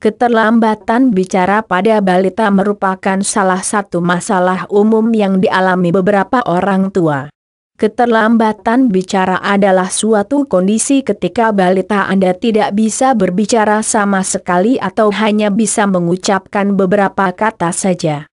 Keterlambatan bicara pada balita merupakan salah satu masalah umum yang dialami beberapa orang tua. Keterlambatan bicara adalah suatu kondisi ketika balita Anda tidak bisa berbicara sama sekali atau hanya bisa mengucapkan beberapa kata saja.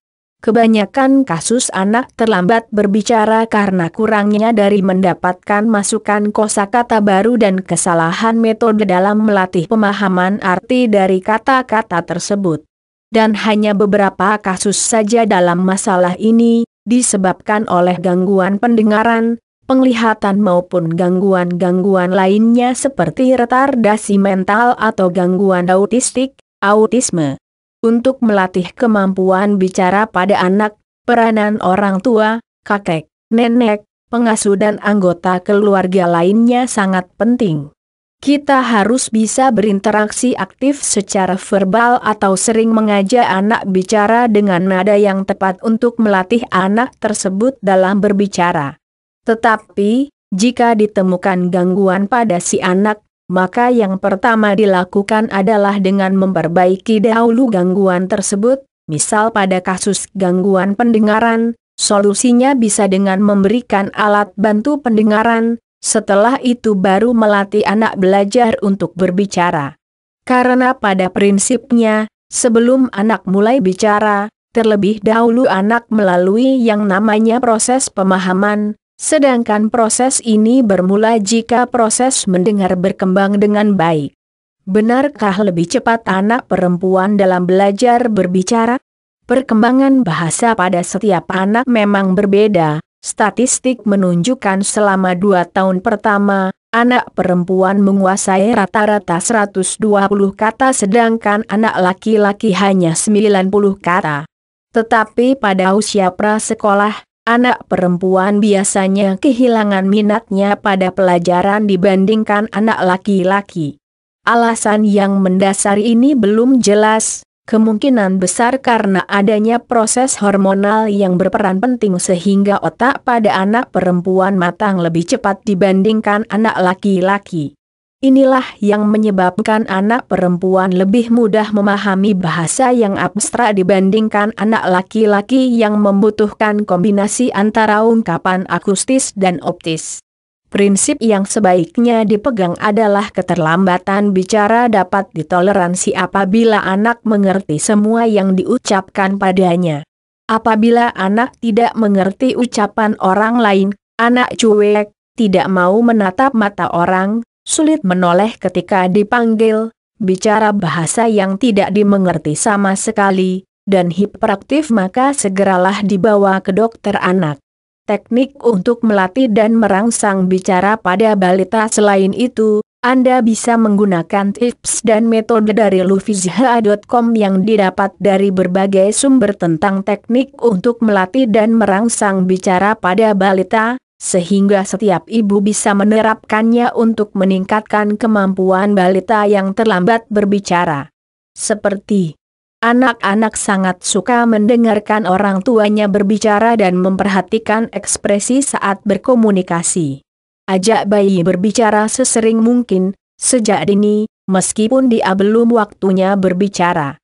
Kebanyakan kasus anak terlambat berbicara karena kurangnya dari mendapatkan masukan kosakata baru dan kesalahan metode dalam melatih pemahaman arti dari kata-kata tersebut. Dan hanya beberapa kasus saja dalam masalah ini disebabkan oleh gangguan pendengaran, penglihatan maupun gangguan-gangguan lainnya seperti retardasi mental atau gangguan autistik, autisme untuk melatih kemampuan bicara pada anak, peranan orang tua, kakek, nenek, pengasuh dan anggota keluarga lainnya sangat penting. Kita harus bisa berinteraksi aktif secara verbal atau sering mengajak anak bicara dengan nada yang tepat untuk melatih anak tersebut dalam berbicara. Tetapi, jika ditemukan gangguan pada si anak, maka yang pertama dilakukan adalah dengan memperbaiki dahulu gangguan tersebut, misal pada kasus gangguan pendengaran, solusinya bisa dengan memberikan alat bantu pendengaran, setelah itu baru melatih anak belajar untuk berbicara. Karena pada prinsipnya, sebelum anak mulai bicara, terlebih dahulu anak melalui yang namanya proses pemahaman, Sedangkan proses ini bermula jika proses mendengar berkembang dengan baik. Benarkah lebih cepat anak perempuan dalam belajar berbicara? Perkembangan bahasa pada setiap anak memang berbeda. Statistik menunjukkan selama dua tahun pertama, anak perempuan menguasai rata-rata 120 kata sedangkan anak laki-laki hanya 90 kata. Tetapi pada usia prasekolah, Anak perempuan biasanya kehilangan minatnya pada pelajaran dibandingkan anak laki-laki. Alasan yang mendasar ini belum jelas, kemungkinan besar karena adanya proses hormonal yang berperan penting sehingga otak pada anak perempuan matang lebih cepat dibandingkan anak laki-laki. Inilah yang menyebabkan anak perempuan lebih mudah memahami bahasa yang abstrak dibandingkan anak laki-laki yang membutuhkan kombinasi antara ungkapan akustis dan optis. Prinsip yang sebaiknya dipegang adalah keterlambatan bicara dapat ditoleransi apabila anak mengerti semua yang diucapkan padanya. Apabila anak tidak mengerti ucapan orang lain, anak cuek, tidak mau menatap mata orang, sulit menoleh ketika dipanggil, bicara bahasa yang tidak dimengerti sama sekali, dan hiperaktif maka segeralah dibawa ke dokter anak. Teknik untuk melatih dan merangsang bicara pada balita selain itu, Anda bisa menggunakan tips dan metode dari lufizha.com yang didapat dari berbagai sumber tentang teknik untuk melatih dan merangsang bicara pada balita, sehingga setiap ibu bisa menerapkannya untuk meningkatkan kemampuan balita yang terlambat berbicara. Seperti anak-anak sangat suka mendengarkan orang tuanya berbicara dan memperhatikan ekspresi saat berkomunikasi. Ajak bayi berbicara sesering mungkin, sejak dini, meskipun dia belum waktunya berbicara.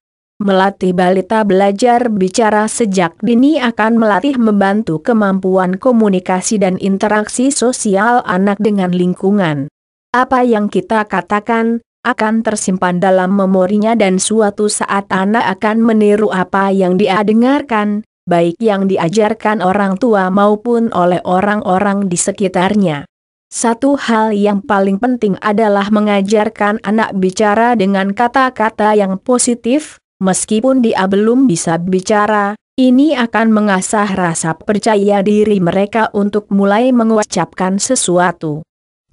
Melatih balita belajar bicara sejak dini akan melatih membantu kemampuan komunikasi dan interaksi sosial anak dengan lingkungan. Apa yang kita katakan, akan tersimpan dalam memorinya dan suatu saat anak akan meniru apa yang dia dengarkan, baik yang diajarkan orang tua maupun oleh orang-orang di sekitarnya. Satu hal yang paling penting adalah mengajarkan anak bicara dengan kata-kata yang positif, meskipun dia belum bisa bicara, ini akan mengasah rasa percaya diri mereka untuk mulai mengucapkan sesuatu.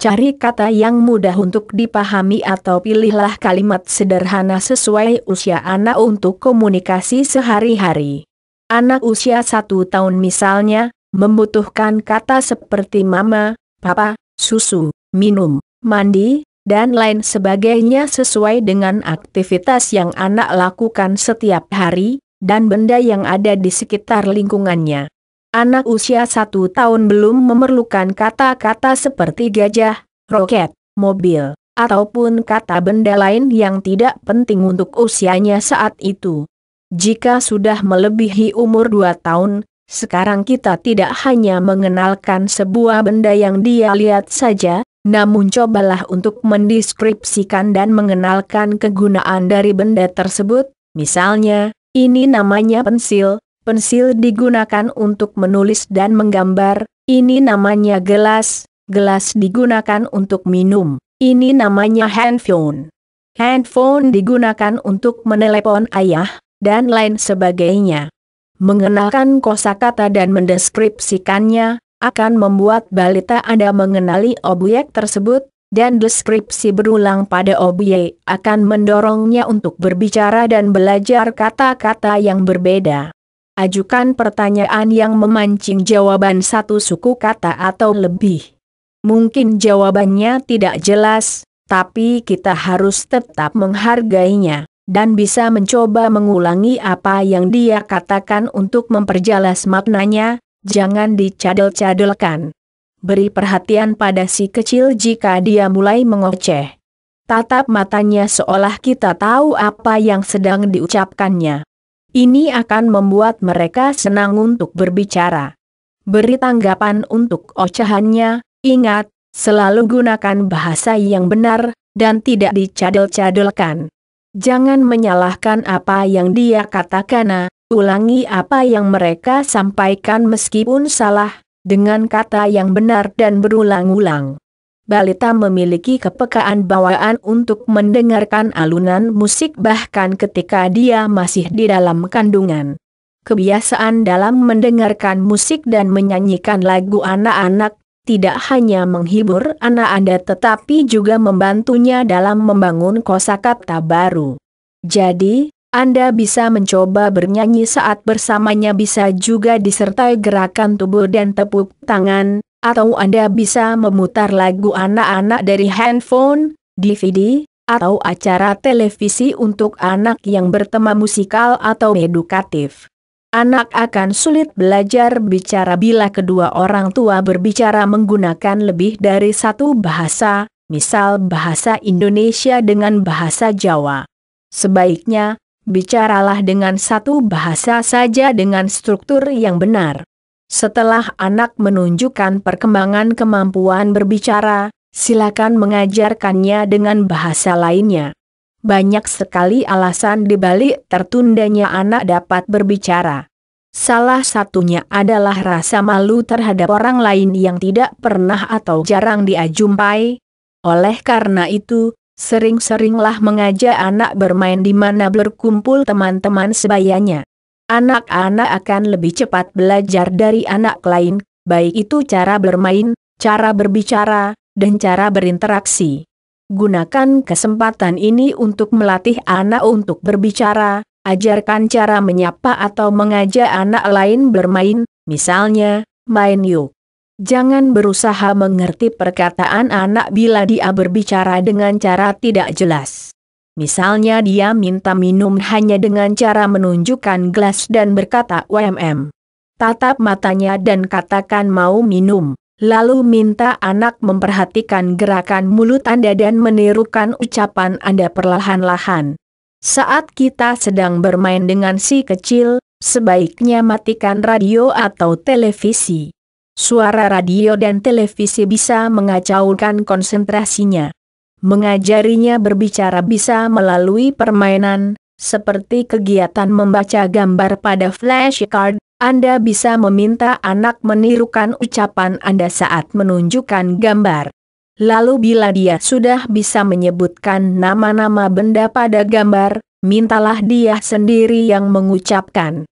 Cari kata yang mudah untuk dipahami atau pilihlah kalimat sederhana sesuai usia anak untuk komunikasi sehari-hari. Anak usia satu tahun misalnya, membutuhkan kata seperti mama, papa, susu, minum, mandi, dan lain sebagainya sesuai dengan aktivitas yang anak lakukan setiap hari, dan benda yang ada di sekitar lingkungannya. Anak usia satu tahun belum memerlukan kata-kata seperti gajah, roket, mobil, ataupun kata benda lain yang tidak penting untuk usianya saat itu. Jika sudah melebihi umur 2 tahun, sekarang kita tidak hanya mengenalkan sebuah benda yang dia lihat saja, namun cobalah untuk mendeskripsikan dan mengenalkan kegunaan dari benda tersebut, misalnya, ini namanya pensil, pensil digunakan untuk menulis dan menggambar, ini namanya gelas, gelas digunakan untuk minum, ini namanya handphone. Handphone digunakan untuk menelepon ayah, dan lain sebagainya. Mengenalkan kosakata dan mendeskripsikannya, akan membuat balita Anda mengenali objek tersebut, dan deskripsi berulang pada objek akan mendorongnya untuk berbicara dan belajar kata-kata yang berbeda. Ajukan pertanyaan yang memancing jawaban satu suku kata atau lebih. Mungkin jawabannya tidak jelas, tapi kita harus tetap menghargainya dan bisa mencoba mengulangi apa yang dia katakan untuk memperjelas maknanya, jangan dicadel-cadelkan. Beri perhatian pada si kecil jika dia mulai mengoceh. Tatap matanya seolah kita tahu apa yang sedang diucapkannya. Ini akan membuat mereka senang untuk berbicara. Beri tanggapan untuk ocehannya, ingat, selalu gunakan bahasa yang benar, dan tidak dicadel-cadelkan. Jangan menyalahkan apa yang dia katakan, ulangi apa yang mereka sampaikan meskipun salah, dengan kata yang benar dan berulang-ulang. Balita memiliki kepekaan bawaan untuk mendengarkan alunan musik bahkan ketika dia masih di dalam kandungan. Kebiasaan dalam mendengarkan musik dan menyanyikan lagu anak-anak, tidak hanya menghibur anak Anda tetapi juga membantunya dalam membangun kosakata baru. Jadi, anda bisa mencoba bernyanyi saat bersamanya bisa juga disertai gerakan tubuh dan tepuk tangan, atau Anda bisa memutar lagu anak-anak dari handphone, DVD, atau acara televisi untuk anak yang bertema musikal atau edukatif. Anak akan sulit belajar bicara bila kedua orang tua berbicara menggunakan lebih dari satu bahasa, misal bahasa Indonesia dengan bahasa Jawa. Sebaiknya, Bicaralah dengan satu bahasa saja dengan struktur yang benar. Setelah anak menunjukkan perkembangan kemampuan berbicara, silakan mengajarkannya dengan bahasa lainnya. Banyak sekali alasan dibalik tertundanya anak dapat berbicara. Salah satunya adalah rasa malu terhadap orang lain yang tidak pernah atau jarang dia Oleh karena itu, sering-seringlah mengajak anak bermain di mana berkumpul teman-teman sebayanya. Anak-anak akan lebih cepat belajar dari anak lain, baik itu cara bermain, cara berbicara, dan cara berinteraksi. Gunakan kesempatan ini untuk melatih anak untuk berbicara, ajarkan cara menyapa atau mengajak anak lain bermain, misalnya, main yuk. Jangan berusaha mengerti perkataan anak bila dia berbicara dengan cara tidak jelas. Misalnya dia minta minum hanya dengan cara menunjukkan gelas dan berkata WMM. Tatap matanya dan katakan mau minum, lalu minta anak memperhatikan gerakan mulut Anda dan menirukan ucapan Anda perlahan-lahan. Saat kita sedang bermain dengan si kecil, sebaiknya matikan radio atau televisi. Suara radio dan televisi bisa mengacaukan konsentrasinya. Mengajarinya berbicara bisa melalui permainan, seperti kegiatan membaca gambar pada flashcard, Anda bisa meminta anak menirukan ucapan Anda saat menunjukkan gambar. Lalu bila dia sudah bisa menyebutkan nama-nama benda pada gambar, mintalah dia sendiri yang mengucapkan.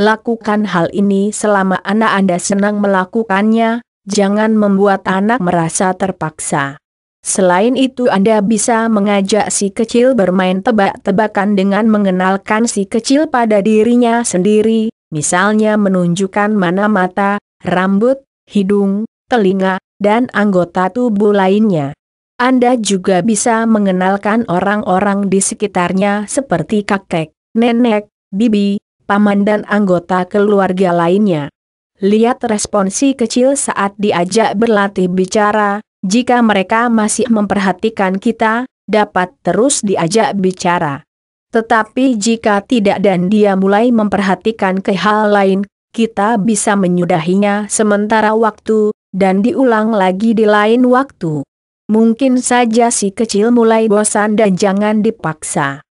Lakukan hal ini selama anak Anda senang melakukannya, jangan membuat anak merasa terpaksa. Selain itu Anda bisa mengajak si kecil bermain tebak-tebakan dengan mengenalkan si kecil pada dirinya sendiri, misalnya menunjukkan mana mata, rambut, hidung, telinga, dan anggota tubuh lainnya. Anda juga bisa mengenalkan orang-orang di sekitarnya seperti kakek, nenek, bibi, paman dan anggota keluarga lainnya. Lihat responsi kecil saat diajak berlatih bicara, jika mereka masih memperhatikan kita, dapat terus diajak bicara. Tetapi jika tidak dan dia mulai memperhatikan ke hal lain, kita bisa menyudahinya sementara waktu, dan diulang lagi di lain waktu. Mungkin saja si kecil mulai bosan dan jangan dipaksa.